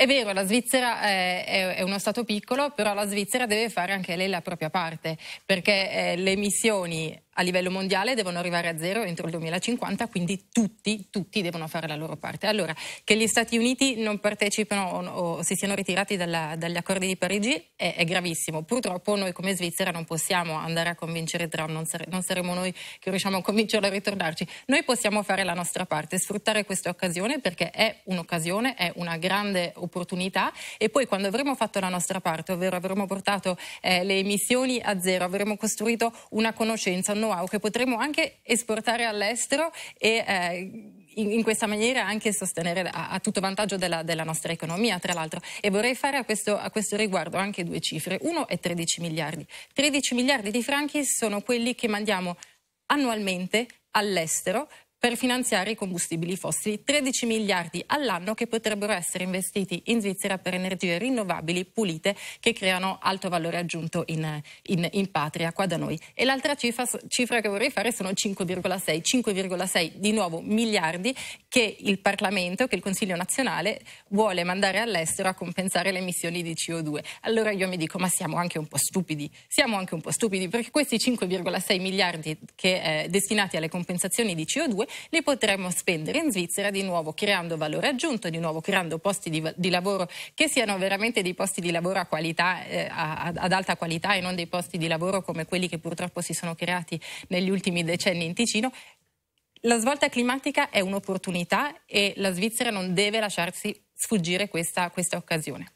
È vero, la Svizzera eh, è, uno Stato piccolo, però la Svizzera deve fare anche lei la propria parte, perché eh, le emissioni a livello mondiale devono arrivare a zero entro il 2050, quindi tutti, tutti devono fare la loro parte. Allora, che gli Stati Uniti non partecipino o, o si siano ritirati dalla, dagli accordi di Parigi è, è, gravissimo. Purtroppo noi come Svizzera non possiamo andare a convincere Trump, non, sare, non saremo noi che riusciamo a convincerlo a ritornarci. Noi possiamo fare la nostra parte, sfruttare questa occasione perché è un'occasione, è una grande opportunità e poi quando avremo fatto la nostra parte, ovvero avremo portato eh, le emissioni a zero, avremo costruito una conoscenza, un know-how che potremo anche esportare all'estero e eh, in, in, questa maniera anche sostenere a, a tutto vantaggio della, della, nostra economia, tra l'altro. E vorrei fare a questo, a questo riguardo anche due cifre. Uno è 13 miliardi. 13 miliardi di franchi sono quelli che mandiamo annualmente all'estero per finanziare i combustibili fossili, 13 miliardi all'anno che potrebbero essere investiti in Svizzera per energie rinnovabili pulite che creano alto valore aggiunto in, in, in patria, qua da noi. E l'altra cifra, cifra che vorrei fare sono 5,6, 5,6 di nuovo miliardi che il Parlamento, che il Consiglio nazionale vuole mandare all'estero a compensare le emissioni di CO2. Allora io mi dico, ma siamo anche un po' stupidi, siamo anche un po' stupidi perché questi 5,6 miliardi che, eh, destinati alle compensazioni di CO2 li potremmo spendere in Svizzera di nuovo creando valore aggiunto, di nuovo creando posti di, di lavoro che siano veramente dei posti di lavoro a qualità, eh, a, ad alta qualità e non dei posti di lavoro come quelli che purtroppo si sono creati negli ultimi decenni in Ticino. La svolta climatica è un'opportunità e la Svizzera non deve lasciarsi sfuggire questa, questa occasione.